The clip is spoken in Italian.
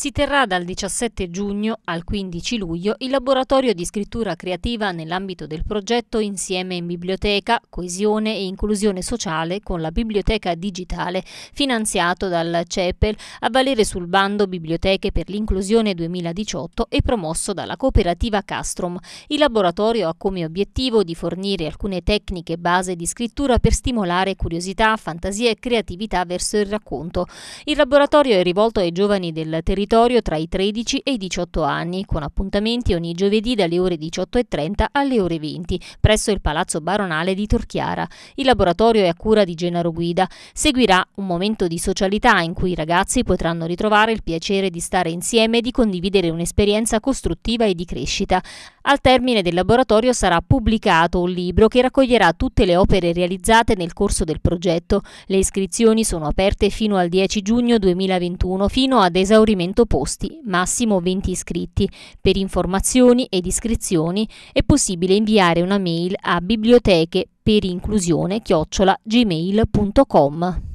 si terrà dal 17 giugno al 15 luglio il laboratorio di scrittura creativa nell'ambito del progetto Insieme in Biblioteca, Coesione e Inclusione Sociale con la Biblioteca Digitale, finanziato dal CEPEL a valere sul bando Biblioteche per l'Inclusione 2018 e promosso dalla cooperativa Castrum. Il laboratorio ha come obiettivo di fornire alcune tecniche base di scrittura per stimolare curiosità, fantasia e creatività verso il racconto. Il laboratorio è rivolto ai giovani del territorio territorio tra i 13 e i 18 anni, con appuntamenti ogni giovedì dalle ore 18.30 alle ore 20 presso il Palazzo Baronale di Torchiara. Il laboratorio è a cura di Genaro Guida. Seguirà un momento di socialità in cui i ragazzi potranno ritrovare il piacere di stare insieme e di condividere un'esperienza costruttiva e di crescita. Al termine del laboratorio sarà pubblicato un libro che raccoglierà tutte le opere realizzate nel corso del progetto. Le iscrizioni sono aperte fino al 10 giugno 2021 fino ad esaurimento 100 posti, massimo 20 iscritti. Per informazioni ed iscrizioni è possibile inviare una mail a biblioteche per inclusione chiocciola gmail.com.